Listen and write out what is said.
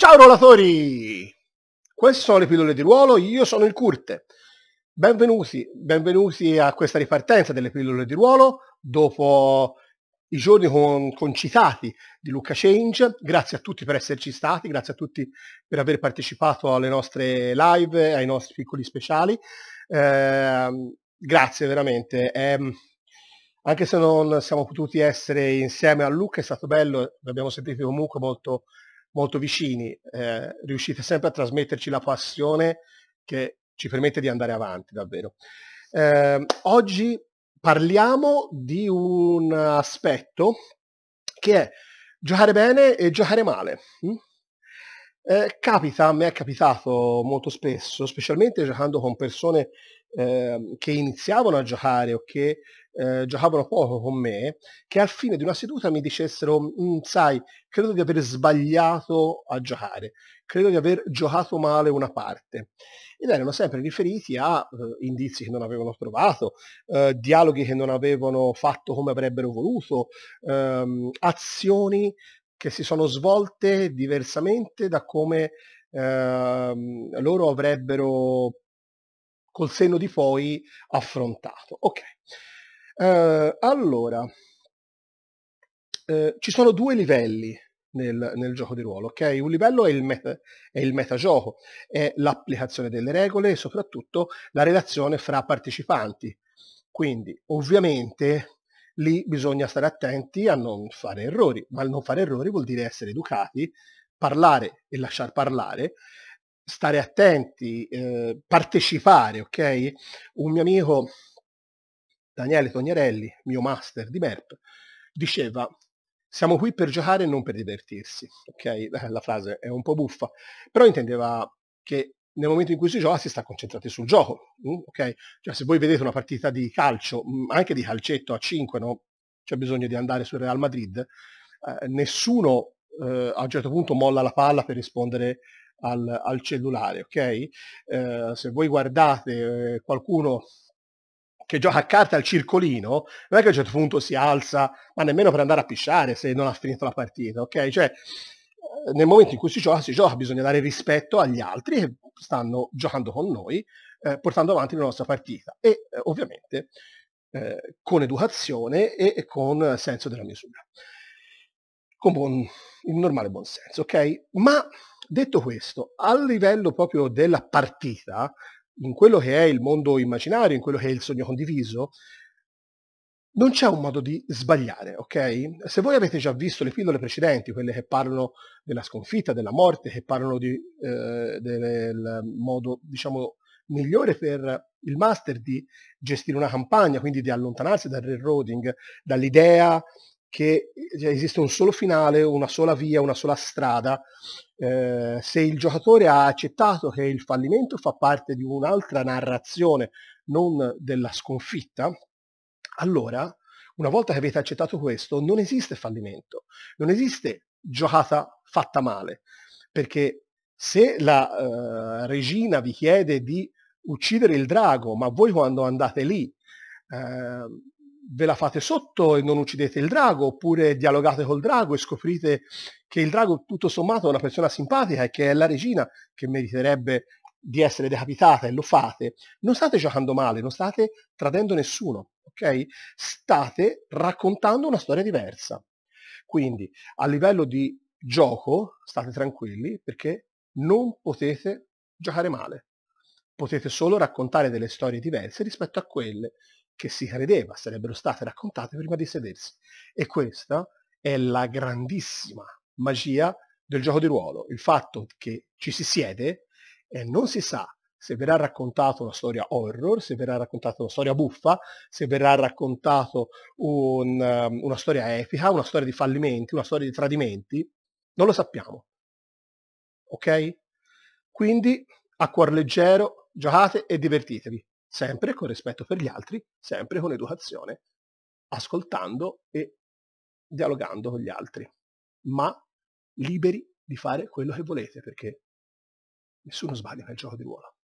Ciao rollatori! Queste sono le pillole di ruolo, io sono il Curte. Benvenuti, benvenuti a questa ripartenza delle pillole di ruolo dopo i giorni con, concitati di Luca Change. Grazie a tutti per esserci stati, grazie a tutti per aver partecipato alle nostre live, ai nostri piccoli speciali. Eh, grazie veramente. Eh, anche se non siamo potuti essere insieme a Luca, è stato bello, l'abbiamo sentito comunque molto molto vicini, eh, riuscite sempre a trasmetterci la passione che ci permette di andare avanti davvero. Eh, oggi parliamo di un aspetto che è giocare bene e giocare male. Mm? Eh, capita, a me è capitato molto spesso, specialmente giocando con persone eh, che iniziavano a giocare o che eh, giocavano poco con me, che al fine di una seduta mi dicessero, mm, sai, credo di aver sbagliato a giocare, credo di aver giocato male una parte. Ed erano sempre riferiti a eh, indizi che non avevano trovato, eh, dialoghi che non avevano fatto come avrebbero voluto, ehm, azioni che si sono svolte diversamente da come ehm, loro avrebbero col senno di poi affrontato. Ok. Uh, allora, uh, ci sono due livelli nel, nel, gioco di ruolo, ok? Un livello è il, meta, è il metagioco, è l'applicazione delle regole e soprattutto la relazione fra partecipanti. Quindi, ovviamente, lì bisogna stare attenti a non fare errori, ma non fare errori vuol dire essere educati, parlare e lasciar parlare, stare attenti, eh, partecipare, ok? Un mio amico Daniele Tognarelli, mio master di MERP, diceva siamo qui per giocare e non per divertirsi. Ok, la frase è un po' buffa, però intendeva che nel momento in cui si gioca si sta concentrati sul gioco, mm, ok? Cioè se voi vedete una partita di calcio, mm, anche di calcetto a 5, no? C'è bisogno di andare sul Real Madrid, eh, nessuno eh, a un certo punto molla la palla per rispondere al, al cellulare, ok? Eh, se voi guardate eh, qualcuno che gioca a carte al circolino, non è che a un certo punto si alza, ma nemmeno per andare a pisciare se non ha finito la partita, ok? Cioè, eh, nel momento in cui si gioca, si gioca, bisogna dare rispetto agli altri che stanno giocando con noi, eh, portando avanti la nostra partita. E eh, ovviamente eh, con educazione e, e, con senso della misura. Con buon, il normale buonsenso, ok? Ma detto questo, a livello proprio della partita, in quello che è il mondo immaginario, in quello che è il sogno condiviso, non c'è un modo di sbagliare, ok? Se voi avete già visto le pillole precedenti, quelle che parlano della sconfitta, della morte, che parlano di, eh, del modo, diciamo, migliore per il master di gestire una campagna, quindi di allontanarsi dal railroading, dall'idea che cioè, esiste un solo finale, una sola via, una sola strada. Eh, se il giocatore ha accettato che il fallimento fa parte di un'altra narrazione, non della sconfitta, allora, una volta che avete accettato questo, non esiste fallimento, non esiste giocata fatta male, perché se la eh, regina vi chiede di uccidere il drago, ma voi quando andate lì eh, ve la fate sotto e non uccidete il drago, oppure dialogate col drago e scoprite che il drago tutto sommato è una persona simpatica e che è la regina che meriterebbe di essere decapitata e lo fate, non state giocando male, non state tradendo nessuno, ok? State raccontando una storia diversa. Quindi a livello di gioco state tranquilli perché non potete giocare male, potete solo raccontare delle storie diverse rispetto a quelle che si credeva sarebbero state raccontate prima di sedersi. E questa è la grandissima magia del gioco di ruolo, il fatto che ci si siede e non si sa se verrà raccontata una storia horror, se verrà raccontata una storia buffa, se verrà raccontata un, um, una storia epica, una storia di fallimenti, una storia di tradimenti, non lo sappiamo. Ok? Quindi a cuor leggero, giocate e divertitevi sempre con rispetto per gli altri, sempre con educazione, ascoltando e dialogando con gli altri, ma liberi di fare quello che volete perché nessuno sbaglia nel gioco di ruolo.